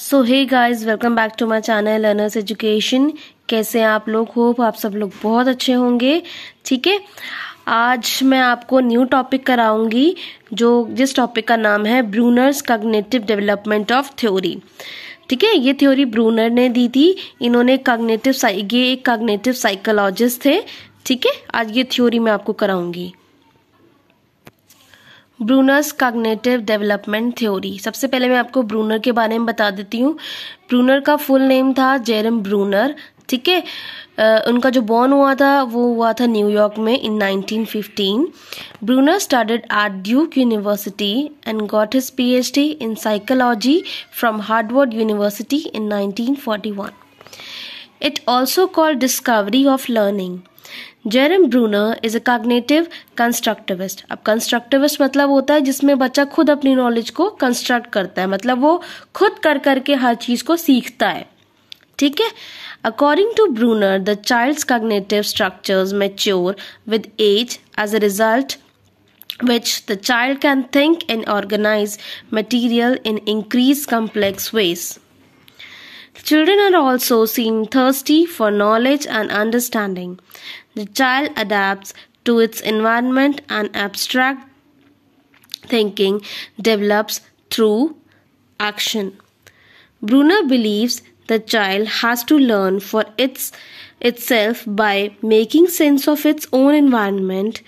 So hey guys welcome back to my channel learners education कैसे हैं आप लोग होप आप सब लोग बहुत अच्छे होंगे ठीक है आज मैं आपको न्यू टॉपिक कराऊंगी जो जिस टॉपिक का नाम है Bruner's cognitive development of theory ठीक है ये थ्योरी ब्रूनर ने दी थी इन्होंने कग्नेटिव ये एक कग्नेटिव साइकोलॉजिस्ट थे ठीक है आज ये थ्योरी मैं आपको कराऊंगी ब्रूनर्स काग्नेटिव डेवलपमेंट थ्योरी सबसे पहले मैं आपको ब्रूनर के बारे में बता देती हूँ ब्रूनर का फुल नेम था जेरम ब्रूनर ठीक है उनका जो बॉर्न हुआ था वो हुआ था न्यूयॉर्क में in 1915 Bruner started at Duke university and got his PhD in psychology from Harvard university in 1941 It also called discovery of learning. Jerome Bruner is a cognitive constructivist अब कंस्ट्रक्टिविस्ट मतलब होता है जिसमें बच्चा खुद अपनी नॉलेज को कंस्ट्रक्ट करता है मतलब वो खुद कर करके हर चीज को सीखता है ठीक है according to Bruner the child's cognitive structures mature with age as a result which the child can think and organise material in increase complex ways. Children are also seen thirsty for knowledge and understanding. The child adapts to its environment and abstract thinking develops through action. Brunner believes the child has to learn for its itself by making sense of its own environment.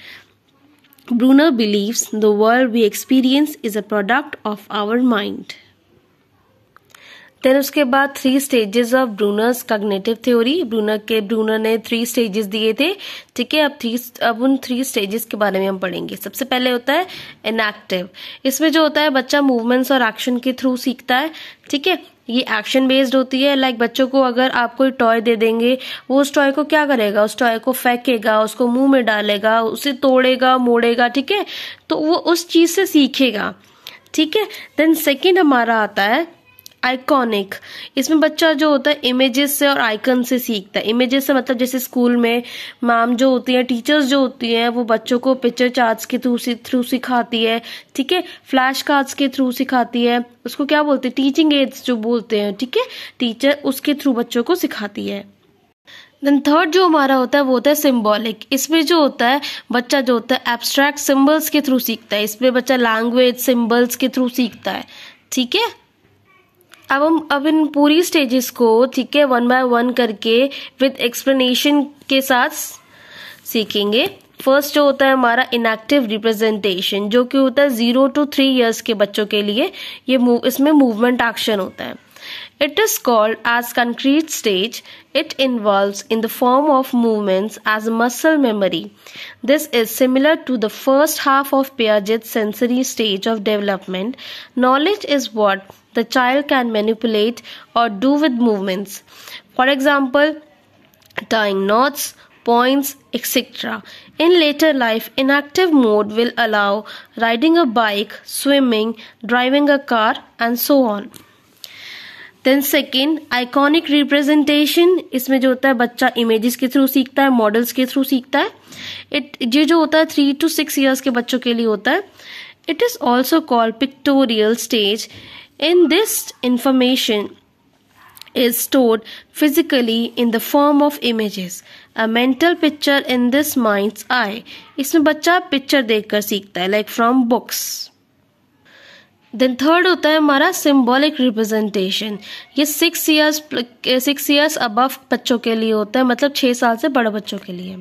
Brunner believes the world we experience is a product of our mind. Then उसके बाद three stages of Bruner's cognitive theory Bruner के Bruner ने three stages दिए थे ठीक है अब three अब उन थ्री स्टेजेस के बारे में हम पढ़ेंगे सबसे पहले होता है इनएक्टिव इसमें जो होता है बच्चा मूवमेंट्स और एक्शन के थ्रू सीखता है ठीक है ये एक्शन बेस्ड होती है लाइक बच्चों को अगर आप कोई टॉय दे देंगे वो उस टॉय को क्या करेगा उस टॉय को फेंकेगा उसको मुंह में डालेगा उसे तोड़ेगा मोड़ेगा ठीक है तो वो उस चीज से सीखेगा ठीक है देन सेकेंड हमारा आता है आइकॉनिक इसमें बच्चा जो होता है इमेजेस से और आइकन से सीखता है इमेजेस से मतलब जैसे स्कूल में मैम जो होती है टीचर्स जो होती हैं वो बच्चों को पिक्चर चार्ट्स के थ्रू थ्रू सिखाती है ठीक है फ्लैश कार्ड्स के थ्रू सिखाती है उसको क्या बोलते हैं टीचिंग एड्स जो बोलते हैं ठीक है टीचर उसके थ्रू बच्चों को सिखाती है देन थर्ड जो हमारा होता है वो होता है सिम्बॉलिक इसमें जो होता है बच्चा जो होता है एब्स्ट्रैक्ट सिम्बल्स के थ्रू सीखता है इसमें बच्चा लैंग्वेज सिम्बल्स के थ्रू सीखता है ठीक है अब हम अब इन पूरी स्टेजेस को ठीक है वन बाय वन करके विद एक्सप्लेनेशन के साथ सीखेंगे फर्स्ट जो होता है हमारा इनएक्टिव रिप्रेजेंटेशन जो कि होता है जीरो टू थ्री इयर्स के बच्चों के लिए ये मूव इसमें मूवमेंट एक्शन होता है it is called as concrete stage it involve in the form of movements as muscle memory this is similar to the first half of Piaget's sensory stage of development knowledge is what the child can manipulate or do with movements. For example, tying knots, points, etc. In later life, inactive mode will allow riding a bike, swimming, driving a car, and so on. Then second iconic representation इसमें जो होता है बच्चा images के through सीखता है models के through सीखता है इट ये जो होता है थ्री टू सिक्स ईयर्स के बच्चों के लिए होता है it is also called pictorial stage In this information is stored physically in the form of images. A mental picture in this mind's eye. इसमें बच्चा पिक्चर देखकर सीखता है like from books then third होता है हमारा सिम्बॉलिक रिप्रेजेंटेशन ये six years six years above बच्चों के लिए होता है मतलब छः साल से बड़े बच्चों के लिए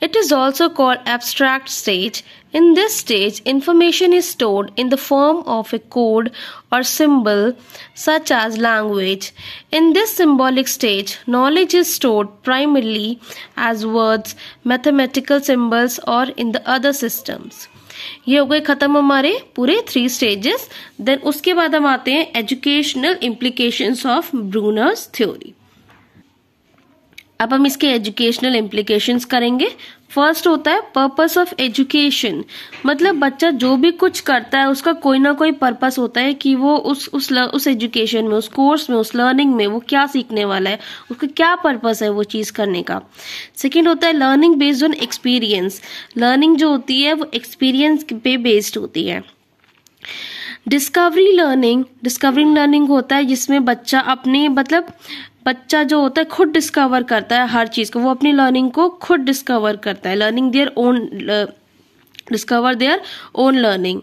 It is also called abstract stage. In this stage, information is stored in the form of a code or symbol such as language. In this symbolic stage, knowledge is stored primarily as words, mathematical symbols or in the other systems. ये हो गए खत्म हमारे पूरे three stages then उसके बाद हम आते हैं educational implications of Bruner's theory अब हम इसके एजुकेशनल इम्प्लीकेशन करेंगे फर्स्ट होता है पर्पस ऑफ एजुकेशन मतलब बच्चा जो भी कुछ करता है उसका कोई ना कोई पर्पस होता है कि वो उस उस ल, उस एजुकेशन में उस कोर्स में उस लर्निंग में वो क्या सीखने वाला है उसका क्या पर्पस है वो चीज़ करने का सेकंड होता है learning based on experience learning जो होती है वो एक्सपीरियंस पे बेस्ड होती है डिस्कवरी लर्निंग डिस्कवरिंग लर्निंग होता है जिसमें बच्चा अपने मतलब बच्चा जो होता है खुद डिस्कवर करता है हर चीज़ को वो अपनी लर्निंग को खुद डिस्कवर करता है learning their own discover their own learning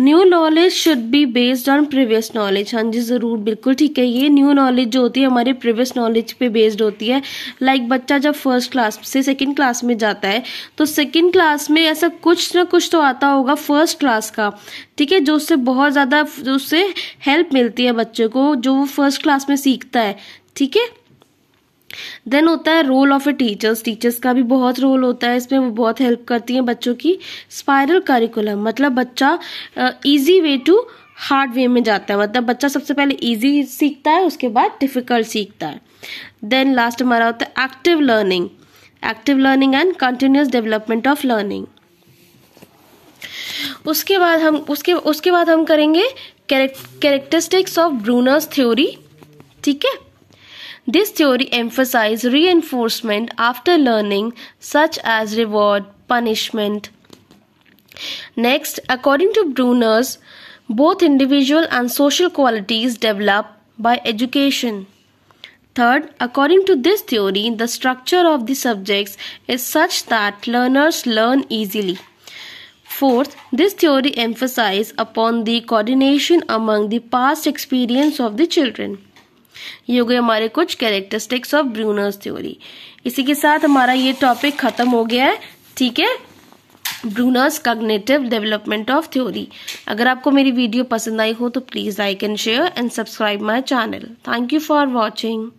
new knowledge should be based on previous knowledge हाँ जी ज़रूर बिल्कुल ठीक है ये न्यू नॉलेज जो होती है हमारे प्रीवियस नॉलेज पे बेस्ड होती है लाइक like बच्चा जब फर्स्ट क्लास से सेकेंड क्लास में जाता है तो सेकेंड क्लास में ऐसा कुछ ना कुछ तो आता होगा फर्स्ट क्लास का ठीक है जो उससे बहुत ज़्यादा उससे हेल्प मिलती है बच्चे को जो वो फर्स्ट क्लास में सीखता है ठीक है देन होता है role of a teachers teachers का भी बहुत रोल होता है इसमें वो बहुत हेल्प करती हैं बच्चों की स्पायरल करिकुलम मतलब बच्चा easy way to hard way में जाता है मतलब बच्चा सबसे पहले इजी सीखता है उसके बाद डिफिकल्ट सीखता है देन लास्ट हमारा होता है active learning active learning and continuous development of learning उसके बाद हम उसके उसके बाद हम करेंगे कैरेक्टरिस्टिक्स ऑफ ब्रूनर्स थ्योरी ठीक है This theory emphasizes reinforcement after learning, such as reward, punishment. Next, according to Bruner's, both individual and social qualities develop by education. Third, according to this theory, the structure of the subjects is such that learners learn easily. Fourth, this theory emphasizes upon the coordination among the past experience of the children. ये हो गए हमारे कुछ characteristics of Bruner's theory इसी के साथ हमारा ये टॉपिक खत्म हो गया है ठीक है Bruner's cognitive development of theory अगर आपको मेरी वीडियो पसंद आई हो तो please like and share and subscribe my channel thank you for watching